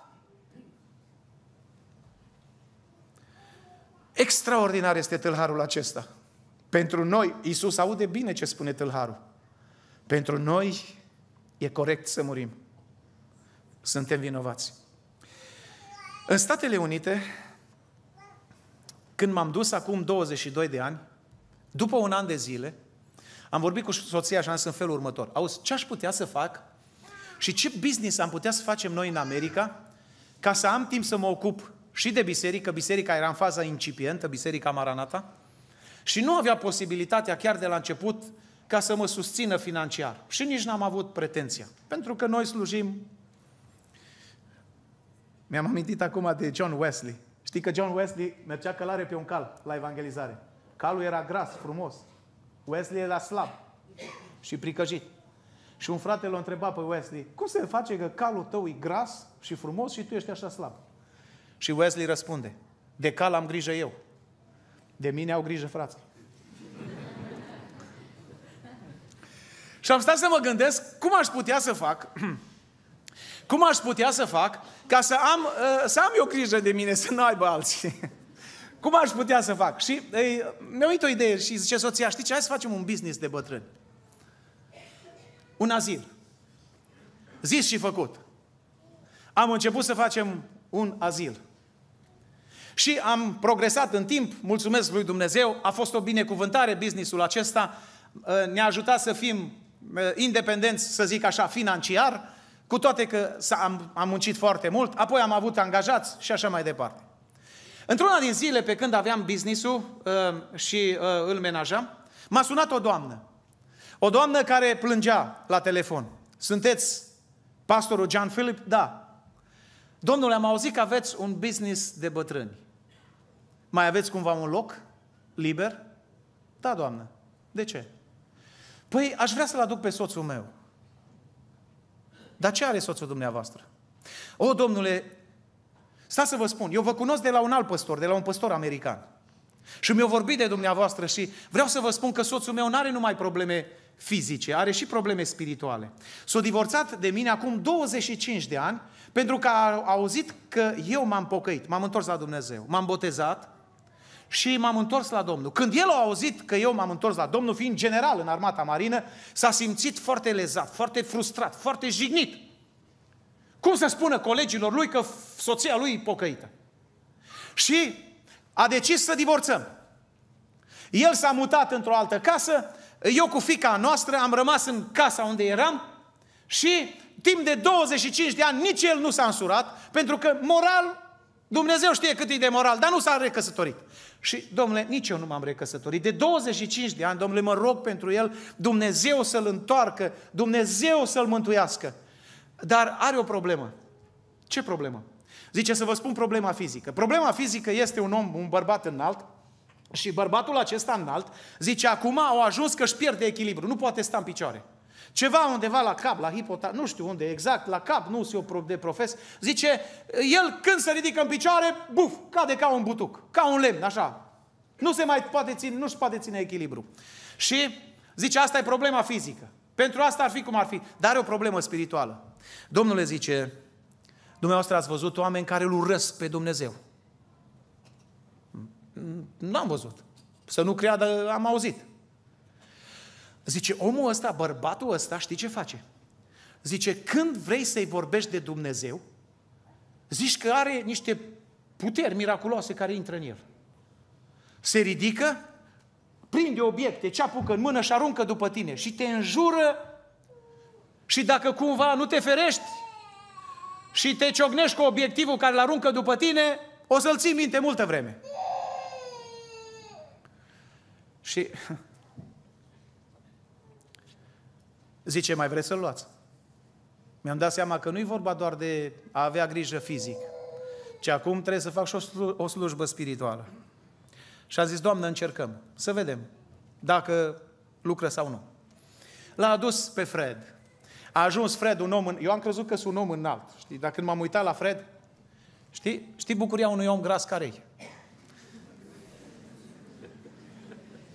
Extraordinar este tâlharul acesta. Pentru noi, Iisus aude bine ce spune tâlharul. Pentru noi e corect să murim. Suntem vinovați. În Statele Unite, când m-am dus acum 22 de ani, după un an de zile, am vorbit cu soția și am zis în felul următor. Auzi, ce aș putea să fac și ce business am putea să facem noi în America ca să am timp să mă ocup și de biserică, biserica era în faza incipientă, biserica Maranata, și nu avea posibilitatea chiar de la început ca să mă susțină financiar. Și nici n-am avut pretenția. Pentru că noi slujim... Mi-am amintit acum de John Wesley. Știi că John Wesley mergea călare pe un cal la evangelizare. Calul era gras, frumos. Wesley era slab și pricăjit. Și un frate l-a întrebat pe Wesley, cum se face că calul tău e gras și frumos și tu ești așa slab? Și Wesley răspunde, de cal am grijă eu. De mine au grijă frații. și am stat să mă gândesc cum aș putea să fac, cum aș putea să fac ca să am, uh, să am eu grijă de mine, să nu aibă alții. Cum aș putea să fac? Și ei, mi-a uit o idee și zice soția, știi ce, hai să facem un business de bătrâni. Un azil. Zis și făcut. Am început să facem un azil. Și am progresat în timp, mulțumesc lui Dumnezeu, a fost o binecuvântare businessul acesta, ne-a ajutat să fim independenți, să zic așa, financiar, cu toate că am, am muncit foarte mult, apoi am avut angajați și așa mai departe. Într-una din zile, pe când aveam business-ul uh, și uh, îl menajam, m-a sunat o doamnă. O doamnă care plângea la telefon. Sunteți pastorul John Philip? Da. Domnule, am auzit că aveți un business de bătrâni. Mai aveți cumva un loc liber? Da, doamnă. De ce? Păi aș vrea să-l aduc pe soțul meu. Dar ce are soțul dumneavoastră? O, domnule, Stați să vă spun, eu vă cunosc de la un alt păstor, de la un păstor american. Și mi-au vorbit de dumneavoastră și vreau să vă spun că soțul meu nu are numai probleme fizice, are și probleme spirituale. S-a divorțat de mine acum 25 de ani pentru că a auzit că eu m-am pocăit, m-am întors la Dumnezeu, m-am botezat și m-am întors la Domnul. Când el a auzit că eu m-am întors la Domnul, fiind general în armata marină, s-a simțit foarte lezat, foarte frustrat, foarte jignit. Cum să spună colegilor lui că soția lui e pocăită? Și a decis să divorțăm. El s-a mutat într-o altă casă, eu cu fica noastră am rămas în casa unde eram și timp de 25 de ani nici el nu s-a însurat, pentru că moral, Dumnezeu știe cât e de moral, dar nu s-a recăsătorit. Și, domnule, nici eu nu m-am recăsătorit. De 25 de ani, domnule, mă rog pentru el, Dumnezeu să-l întoarcă, Dumnezeu să-l mântuiască. Dar are o problemă. Ce problemă? Zice să vă spun problema fizică. Problema fizică este un om, un bărbat înalt, și bărbatul acesta înalt, zice, acum au ajuns că își pierde echilibru, nu poate sta în picioare. Ceva undeva la cap, la hipotat, nu știu unde exact, la cap, nu se o de profes, zice, el când se ridică în picioare, buf, cade ca un butuc, ca un lemn, așa. Nu se mai poate ține, nu-și poate ține echilibru. Și zice, asta e problema fizică. Pentru asta ar fi cum ar fi, dar are o problemă spirituală. Domnul le zice, dumneavoastră ați văzut oameni care îl urăsc pe Dumnezeu. Nu am văzut. Să nu creadă, am auzit. Zice, omul ăsta, bărbatul ăsta, știi ce face? Zice, când vrei să-i vorbești de Dumnezeu, zici că are niște puteri miraculoase care intră în el. Se ridică, prinde obiecte, ce apucă în mână și aruncă după tine și te înjură și dacă cumva nu te ferești și te ciocnești cu obiectivul care îl aruncă după tine, o să-l ții minte multă vreme. Și zice, mai vreți să-l luați? Mi-am dat seama că nu-i vorba doar de a avea grijă fizic, ci acum trebuie să fac și o, slujbă spirituală. Și a zis, Doamne, încercăm, să vedem dacă lucră sau nu. L-a adus pe Fred, a ajuns Fred un om, în... eu am crezut că sunt un om înalt, știi? Dar când m-am uitat la Fred, știi, știi bucuria unui om gras care e?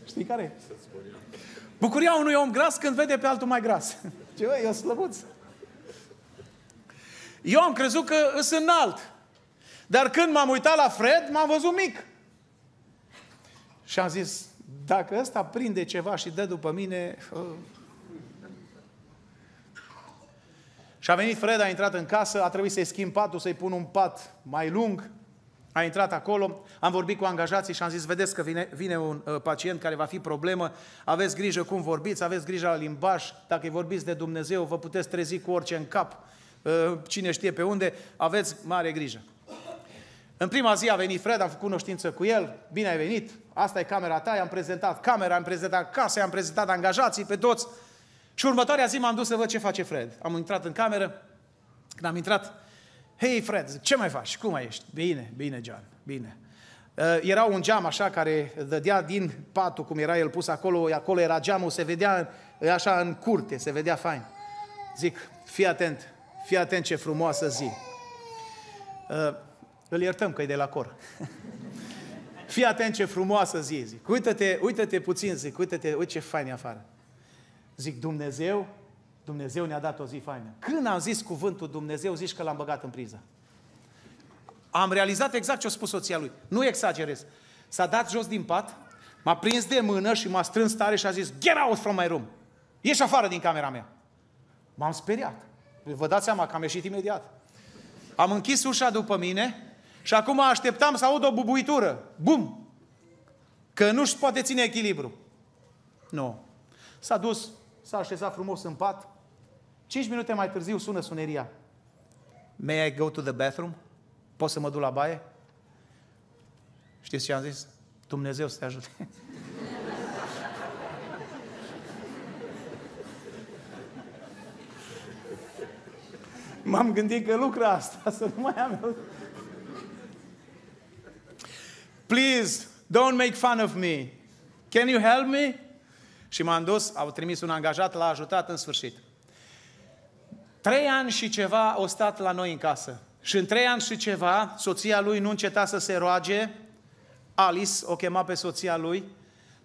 Știi care Bucuria unui om gras când vede pe altul mai gras. Ce eu sunt slăbuț. Eu am crezut că sunt înalt. Dar când m-am uitat la Fred, m-am văzut mic. Și am zis, dacă ăsta prinde ceva și dă după mine, uh, Și a venit Fred, a intrat în casă, a trebuit să-i schimb patul, să-i pun un pat mai lung. A intrat acolo, am vorbit cu angajații și am zis, vedeți că vine, vine un uh, pacient care va fi problemă, aveți grijă cum vorbiți, aveți grijă la limbaj, dacă îi vorbiți de Dumnezeu, vă puteți trezi cu orice în cap, uh, cine știe pe unde, aveți mare grijă. În prima zi a venit Fred, am făcut cunoștință cu el, bine ai venit, asta e camera ta, i-am prezentat camera, am prezentat casa, i-am prezentat angajații pe toți, și următoarea zi m-am dus să văd ce face Fred. Am intrat în cameră, când am intrat, hei Fred, zic, ce mai faci? Cum mai ești? Bine, bine, John, bine. Uh, era un geam așa care dădea din patul, cum era el pus acolo, acolo era geamul, se vedea așa în curte, se vedea fain. Zic, fii atent, fii atent ce frumoasă zi. Uh, îl iertăm că e de la cor. fii atent ce frumoasă zi, zic. Uită-te, uită-te puțin, zic, uită-te, uite ce fain e afară. Zic, Dumnezeu, Dumnezeu ne-a dat o zi faină. Când am zis cuvântul Dumnezeu, zici că l-am băgat în priză. Am realizat exact ce a spus soția lui. Nu exagerez. S-a dat jos din pat, m-a prins de mână și m-a strâns tare și a zis, get out from my room. Ieși afară din camera mea. M-am speriat. Vă dați seama că am ieșit imediat. Am închis ușa după mine și acum așteptam să aud o bubuitură. Bum! Că nu-și poate ține echilibru. Nu. S-a dus, s-a așezat frumos în pat. Cinci minute mai târziu sună suneria. May I go to the bathroom? Pot să mă duc la baie? Știți ce am zis? Dumnezeu să te ajute. M-am gândit că lucra asta, să nu mai am... Please, don't make fun of me. Can you help me? Și m-am dus, au trimis un angajat, l-a ajutat în sfârșit. Trei ani și ceva au stat la noi în casă. Și în trei ani și ceva, soția lui nu înceta să se roage. Alice o chema pe soția lui.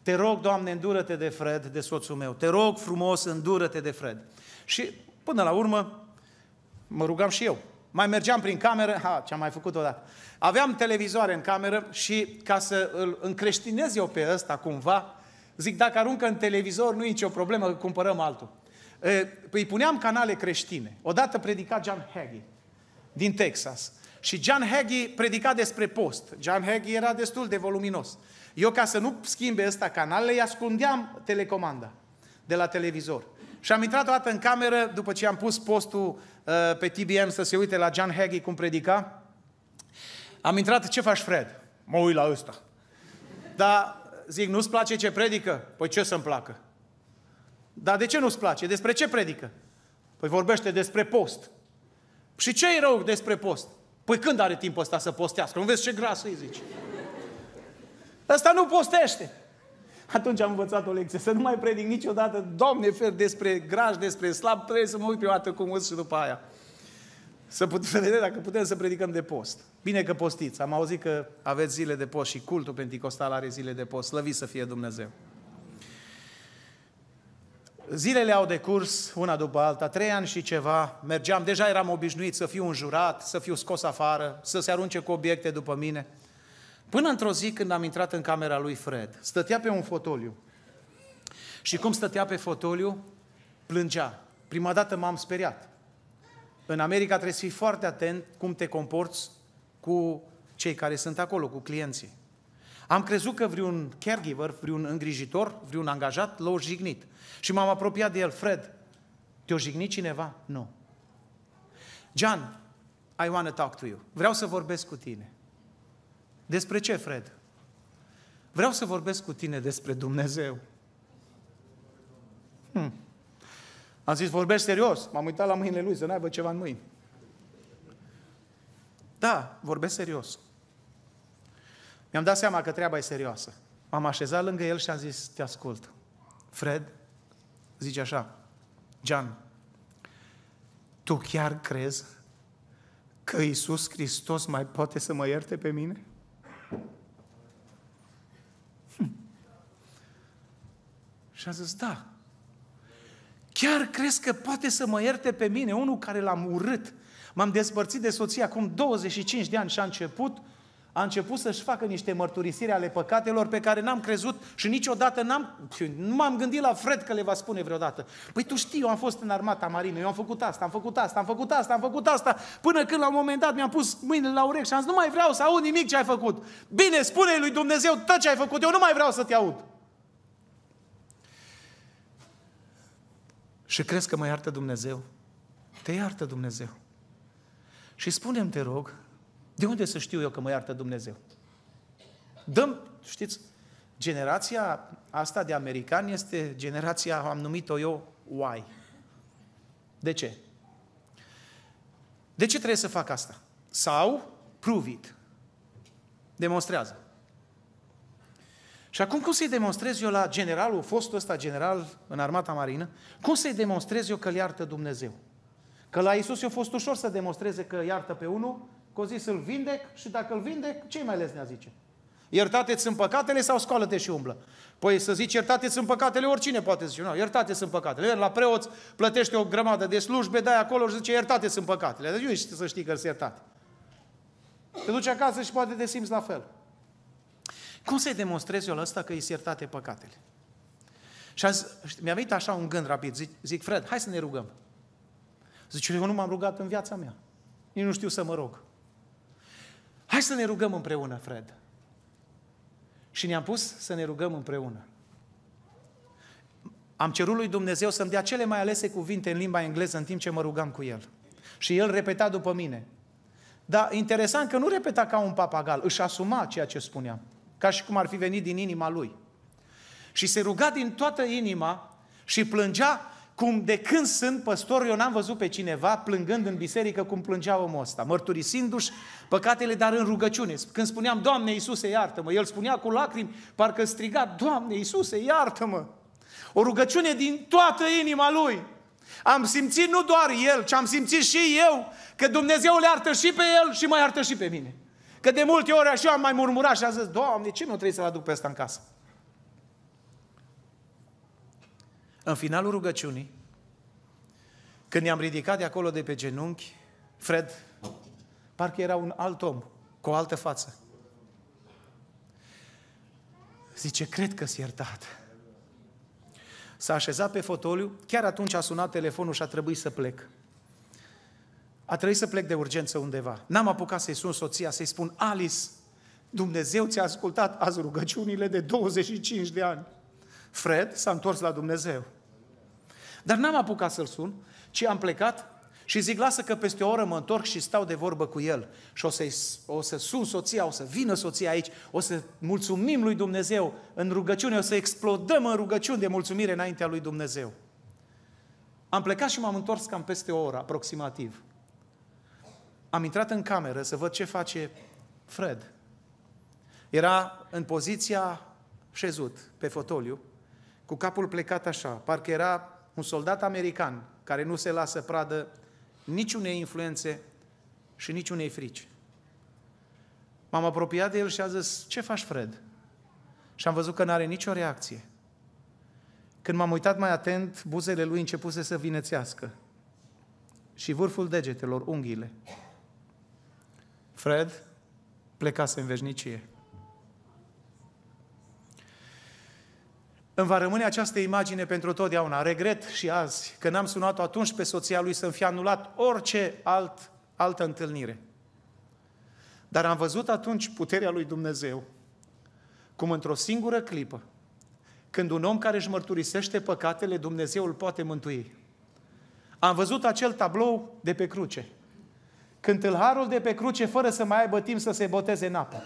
Te rog, Doamne, îndură-te de Fred, de soțul meu. Te rog frumos, îndură-te de Fred. Și până la urmă, mă rugam și eu. Mai mergeam prin cameră, ha, ce-am mai făcut odată. Aveam televizoare în cameră și ca să îl încreștinez eu pe ăsta cumva, Zic, dacă aruncă în televizor, nu e nicio problemă, cumpărăm altul. Îi păi puneam canale creștine. Odată predica John Hagee din Texas. Și John Hagee predica despre post. John Hagee era destul de voluminos. Eu, ca să nu schimbe ăsta canalele, îi ascundeam telecomanda de la televizor. Și am intrat o dată în cameră, după ce am pus postul uh, pe TBM să se uite la John Hagee cum predica, am intrat, ce faci, Fred? Mă uit la ăsta. Dar Zic, nu-ți place ce predică? Păi ce să-mi placă? Dar de ce nu-ți place? Despre ce predică? Păi vorbește despre post. Și ce e rău despre post? Păi când are timp ăsta să postească? Nu vezi ce gras îi zici? Ăsta nu postește. Atunci am învățat o lecție, să nu mai predic niciodată, Doamne fer, despre graj, despre slab, trebuie să mă uit prima dată cum și după aia. Să, putem vedea dacă putem să predicăm de post. Bine că postiți. Am auzit că aveți zile de post și cultul pentecostal are zile de post. Slăvi să fie Dumnezeu. Zilele au decurs una după alta, trei ani și ceva, mergeam, deja eram obișnuit să fiu înjurat, să fiu scos afară, să se arunce cu obiecte după mine. Până într-o zi când am intrat în camera lui Fred, stătea pe un fotoliu. Și cum stătea pe fotoliu, plângea. Prima dată m-am speriat. În America trebuie să fii foarte atent cum te comporți cu cei care sunt acolo, cu clienții. Am crezut că vreun caregiver, vreun îngrijitor, vreun angajat l-a jignit. Și m-am apropiat de el, Fred, te-a jignit cineva? Nu. John, I want to talk to you. Vreau să vorbesc cu tine. Despre ce, Fred? Vreau să vorbesc cu tine despre Dumnezeu. Hmm. Am zis, vorbesc serios. M-am uitat la mâinile lui, să nu aibă ceva în mâini. Da, vorbesc serios. Mi-am dat seama că treaba e serioasă. M-am așezat lângă el și am zis, te ascult. Fred zice așa, Jan, tu chiar crezi că Iisus Hristos mai poate să mă ierte pe mine? Hm. Și a zis, da, Chiar crezi că poate să mă ierte pe mine, unul care l-am urât? M-am despărțit de soție acum 25 de ani și a început, a început să-și facă niște mărturisiri ale păcatelor pe care n-am crezut și niciodată n-am, nu m-am gândit la Fred că le va spune vreodată. Păi tu știi, eu am fost în armata marină, eu am făcut asta, am făcut asta, am făcut asta, am făcut asta, până când la un moment dat mi-am pus mâinile la urechi și am zis, nu mai vreau să aud nimic ce ai făcut. Bine, spune lui Dumnezeu tot ce ai făcut, eu nu mai vreau să te aud. Și crezi că mă iartă Dumnezeu? Te iartă Dumnezeu. Și spunem te rog, de unde să știu eu că mă iartă Dumnezeu? Dăm, știți, generația asta de americani este generația, am numit-o eu, why. De ce? De ce trebuie să fac asta? Sau prove it. Demonstrează. Și acum cum să-i demonstrez eu la generalul, fostul ăsta general în armata marină, cum să-i demonstrez eu că-l iartă Dumnezeu? Că la Isus i-a fost ușor să demonstreze că iartă pe unul, că zis să-l vindec și dacă îl vindec, ce mai lesnea zice? Iertate în păcatele sau scoală-te și umblă? Păi să zici iertate în păcatele, oricine poate zice, nu, iertate în păcatele. la preot plătește o grămadă de slujbe, dai acolo și zice iertate în păcatele. Deci nu să știi că sunt iertate. Te duci acasă și poate te simți la fel. Cum să-i demonstrez eu la ăsta că îi iertate păcatele? Și azi, mi-a venit așa un gând rapid, zic, zic Fred, hai să ne rugăm. Zice, eu nu m-am rugat în viața mea. Nici nu știu să mă rog. Hai să ne rugăm împreună, Fred. Și ne-am pus să ne rugăm împreună. Am cerut lui Dumnezeu să-mi dea cele mai alese cuvinte în limba engleză în timp ce mă rugam cu el. Și el repeta după mine. Dar interesant că nu repeta ca un papagal, își asuma ceea ce spuneam ca și cum ar fi venit din inima lui. Și se ruga din toată inima și plângea cum de când sunt păstor, eu n-am văzut pe cineva plângând în biserică cum plângea omul ăsta, mărturisindu-și păcatele, dar în rugăciune. Când spuneam, Doamne Iisuse, iartă-mă, el spunea cu lacrimi, parcă striga, Doamne Iisuse, iartă-mă. O rugăciune din toată inima lui. Am simțit nu doar el, ci am simțit și eu, că Dumnezeu le iartă și pe el și mă iartă și pe mine. Că de multe ori așa am mai murmurat și am zis, Doamne, ce nu trebuie să-l aduc pe ăsta în casă? În finalul rugăciunii, când ne-am ridicat de acolo de pe genunchi, Fred, parcă era un alt om, cu o altă față. Zice, cred că-s iertat. S-a așezat pe fotoliu, chiar atunci a sunat telefonul și a trebuit să plec. A trebuit să plec de urgență undeva. N-am apucat să-i sun soția, să-i spun, Alice, Dumnezeu ți-a ascultat azi rugăciunile de 25 de ani. Fred s-a întors la Dumnezeu. Dar n-am apucat să-l sun, ci am plecat și zic, lasă că peste o oră mă întorc și stau de vorbă cu el. Și o, să o să sun soția, o să vină soția aici, o să mulțumim lui Dumnezeu în rugăciune, o să explodăm în rugăciune de mulțumire înaintea lui Dumnezeu. Am plecat și m-am întors cam peste o oră aproximativ am intrat în cameră să văd ce face Fred. Era în poziția șezut, pe fotoliu, cu capul plecat așa, parcă era un soldat american care nu se lasă pradă niciunei influențe și niciunei frici. M-am apropiat de el și a zis, ce faci, Fred? Și am văzut că nu are nicio reacție. Când m-am uitat mai atent, buzele lui începuse să vinețească și vârful degetelor, unghiile. Fred plecase în veșnicie. Îmi va rămâne această imagine pentru totdeauna. Regret și azi că n-am sunat-o atunci pe soția lui să-mi fie anulat orice alt, altă întâlnire. Dar am văzut atunci puterea lui Dumnezeu, cum într-o singură clipă, când un om care își mărturisește păcatele, Dumnezeu îl poate mântui. Am văzut acel tablou de pe cruce – când tâlharul de pe cruce, fără să mai aibă timp să se boteze în apă,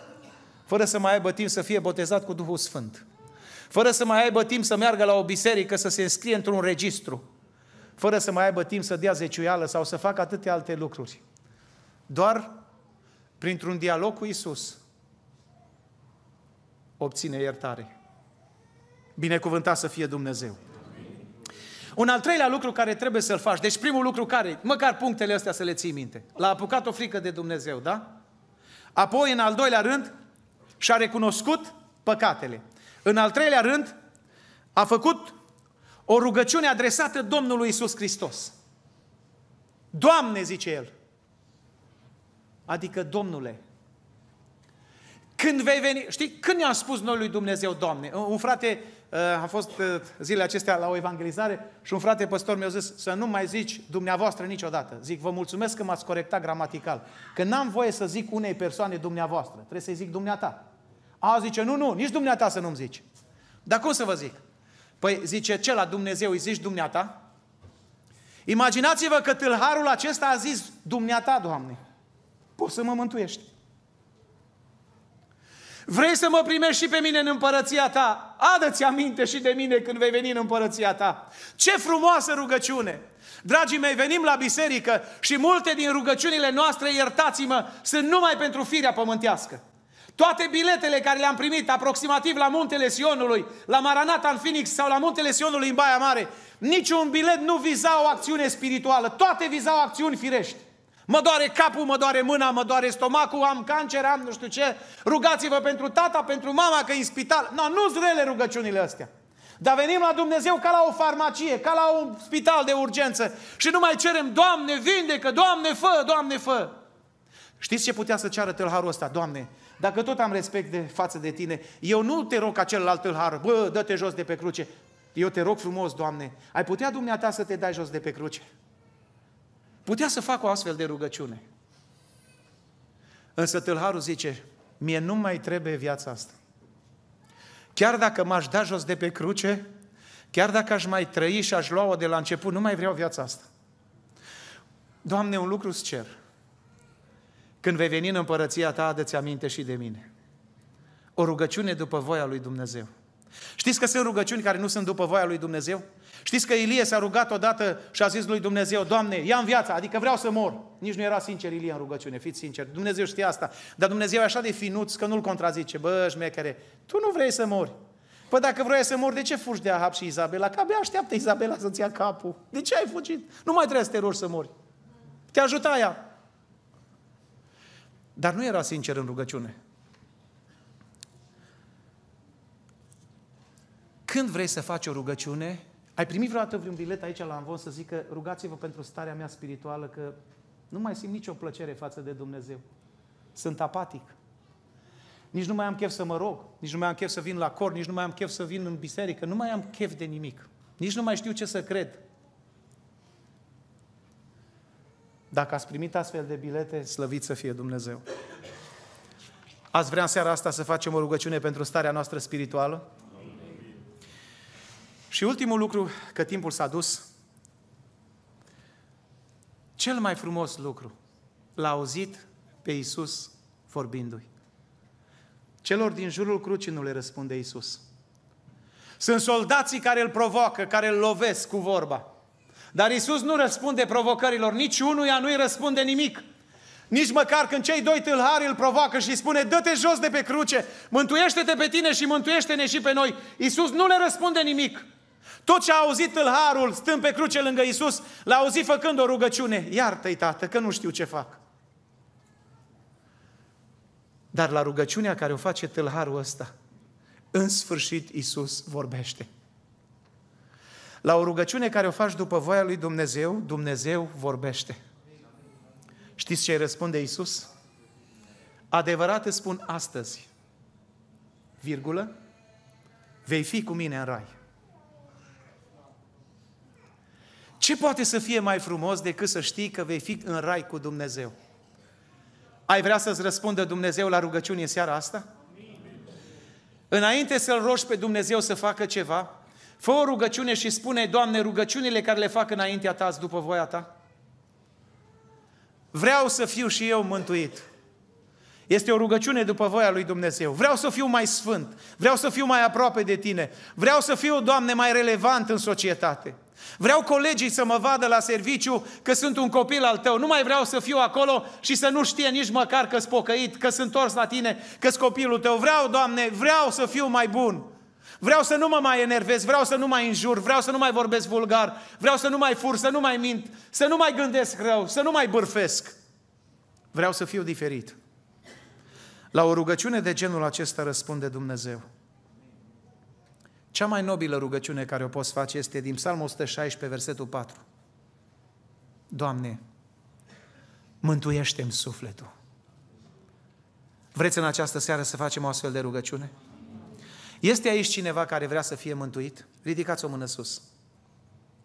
fără să mai aibă timp să fie botezat cu Duhul Sfânt, fără să mai aibă timp să meargă la o biserică, să se înscrie într-un registru, fără să mai aibă timp să dea zeciuială sau să facă atâtea alte lucruri. Doar printr-un dialog cu Isus obține iertare. Binecuvântat să fie Dumnezeu! Un al treilea lucru care trebuie să-l faci, deci primul lucru care, măcar punctele astea să le ții minte. L-a apucat o frică de Dumnezeu, da? Apoi, în al doilea rând, și-a recunoscut păcatele. În al treilea rând, a făcut o rugăciune adresată Domnului Isus Hristos. Doamne, zice el. Adică, Domnule, când vei veni... Știi, când i-am spus noi lui Dumnezeu, Doamne? Un frate, uh, a fost uh, zilele acestea la o evangelizare și un frate păstor mi-a zis să nu mai zici dumneavoastră niciodată. Zic, vă mulțumesc că m-ați corectat gramatical. Că n-am voie să zic unei persoane dumneavoastră. Trebuie să-i zic dumneata. A, zice, nu, nu, nici dumneata să nu-mi zici. Dar cum să vă zic? Păi zice, ce la Dumnezeu îi zici dumneata? Imaginați-vă că tâlharul acesta a zis, dumneata, Doamne, poți să mă mântuiești. Vrei să mă primești și pe mine în împărăția ta? Adă-ți aminte și de mine când vei veni în împărăția ta. Ce frumoasă rugăciune! Dragii mei, venim la biserică și multe din rugăciunile noastre, iertați-mă, sunt numai pentru firea pământească. Toate biletele care le-am primit aproximativ la Muntele Sionului, la Maranata în Phoenix sau la Muntele Sionului în Baia Mare, niciun bilet nu viza o acțiune spirituală, toate vizau acțiuni firești. Mă doare capul, mă doare mâna, mă doare stomacul, am cancer, am nu știu ce. Rugați-vă pentru tata, pentru mama că e în spital. No, nu-s rele rugăciunile astea. Dar venim la Dumnezeu ca la o farmacie, ca la un spital de urgență și nu mai cerem, Doamne, vindecă, Doamne, fă, Doamne, fă. Știți ce putea să ceară tâlharul ăsta? Doamne, dacă tot am respect de față de tine, eu nu te rog ca celălalt tâlhar, bă, dă-te jos de pe cruce. Eu te rog frumos, Doamne, ai putea dumneata să te dai jos de pe cruce? Putea să fac o astfel de rugăciune. Însă tâlharul zice, mie nu mai trebuie viața asta. Chiar dacă m-aș da jos de pe cruce, chiar dacă aș mai trăi și aș lua-o de la început, nu mai vreau viața asta. Doamne, un lucru îți cer. Când vei veni în împărăția ta, adă ți aminte și de mine. O rugăciune după voia lui Dumnezeu. Știți că sunt rugăciuni care nu sunt după voia lui Dumnezeu? Știți că Ilie s-a rugat odată și a zis lui Dumnezeu, Doamne, ia în viața, adică vreau să mor. Nici nu era sincer Ilie în rugăciune, fiți sinceri. Dumnezeu știe asta. Dar Dumnezeu e așa de finuț că nu-l contrazice. Bă, șmechere, tu nu vrei să mori. Păi dacă vrei să mor, de ce fugi de Ahab și Izabela? Că abia așteaptă Izabela să-ți ia capul. De ce ai fugit? Nu mai trebuie să te rogi să mori. Te ajuta ea. Dar nu era sincer în rugăciune. Când vrei să faci o rugăciune, ai primit vreodată vreun bilet aici la Anvon să zică rugați-vă pentru starea mea spirituală că nu mai simt nicio plăcere față de Dumnezeu. Sunt apatic. Nici nu mai am chef să mă rog, nici nu mai am chef să vin la cor, nici nu mai am chef să vin în biserică, nu mai am chef de nimic. Nici nu mai știu ce să cred. Dacă ați primit astfel de bilete, slăvit să fie Dumnezeu. Ați vrea în seara asta să facem o rugăciune pentru starea noastră spirituală? Și ultimul lucru, că timpul s-a dus, cel mai frumos lucru l-a auzit pe Iisus vorbindu-i. Celor din jurul crucii nu le răspunde Iisus. Sunt soldații care îl provoacă, care îl lovesc cu vorba. Dar Iisus nu răspunde provocărilor, nici unuia nu-i răspunde nimic. Nici măcar când cei doi tâlhari îl provoacă și spune, dă-te jos de pe cruce, mântuiește-te pe tine și mântuiește-ne și pe noi. Iisus nu le răspunde nimic. Tot ce a auzit tâlharul stând pe cruce lângă Isus, l-a auzit făcând o rugăciune. Iartă-i, tată, că nu știu ce fac. Dar la rugăciunea care o face tâlharul ăsta, în sfârșit Isus vorbește. La o rugăciune care o faci după voia lui Dumnezeu, Dumnezeu vorbește. Știți ce îi răspunde Isus? Adevărat îți spun astăzi, virgulă, vei fi cu mine în rai. Ce poate să fie mai frumos decât să știi că vei fi în rai cu Dumnezeu? Ai vrea să-ți răspundă Dumnezeu la rugăciune seara asta? Înainte să-L rogi pe Dumnezeu să facă ceva, fă o rugăciune și spune, Doamne, rugăciunile care le fac înaintea Ta după voia Ta. Vreau să fiu și eu mântuit. Este o rugăciune după voia lui Dumnezeu. Vreau să fiu mai sfânt, vreau să fiu mai aproape de Tine, vreau să fiu, Doamne, mai relevant în societate. Vreau colegii să mă vadă la serviciu că sunt un copil al tău. Nu mai vreau să fiu acolo și să nu știe nici măcar că-s pocăit, că sunt întors la tine, că-s copilul tău. Vreau, Doamne, vreau să fiu mai bun. Vreau să nu mă mai enervez, vreau să nu mai înjur, vreau să nu mai vorbesc vulgar, vreau să nu mai fur, să nu mai mint, să nu mai gândesc rău, să nu mai bârfesc. Vreau să fiu diferit. La o rugăciune de genul acesta răspunde Dumnezeu. Cea mai nobilă rugăciune care o poți face este din Psalmul 116, versetul 4. Doamne, mântuiește-mi sufletul. Vreți în această seară să facem o astfel de rugăciune? Este aici cineva care vrea să fie mântuit? Ridicați o mână sus.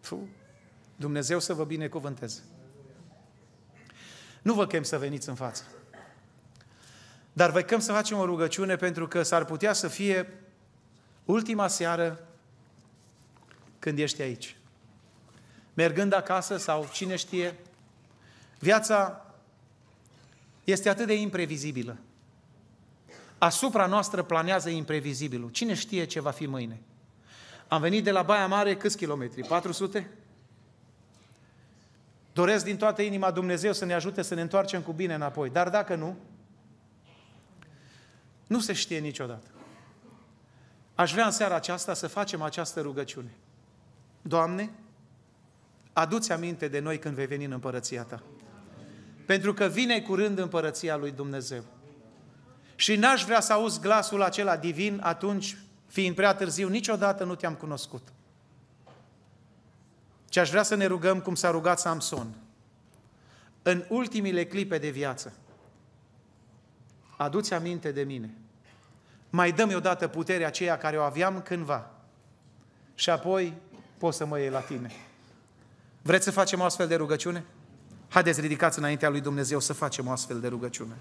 Puh, Dumnezeu să vă binecuvânteze. Nu vă chem să veniți în față. Dar vă chem să facem o rugăciune pentru că s-ar putea să fie ultima seară când ești aici. Mergând acasă sau cine știe, viața este atât de imprevizibilă. Asupra noastră planează imprevizibilul. Cine știe ce va fi mâine? Am venit de la Baia Mare câți kilometri? 400? Doresc din toată inima Dumnezeu să ne ajute să ne întoarcem cu bine înapoi. Dar dacă nu, nu se știe niciodată. Aș vrea în seara aceasta să facem această rugăciune. Doamne, adu-ți aminte de noi când vei veni în împărăția Ta. Pentru că vine curând împărăția lui Dumnezeu. Și n-aș vrea să auzi glasul acela divin atunci, fiind prea târziu, niciodată nu te-am cunoscut. Ce aș vrea să ne rugăm cum s-a rugat Samson. În ultimile clipe de viață, aduți aminte de mine mai dăm odată puterea aceea care o aveam cândva. Și apoi poți să mă iei la tine. Vreți să facem o astfel de rugăciune? Haideți, ridicați înaintea lui Dumnezeu să facem o astfel de rugăciune.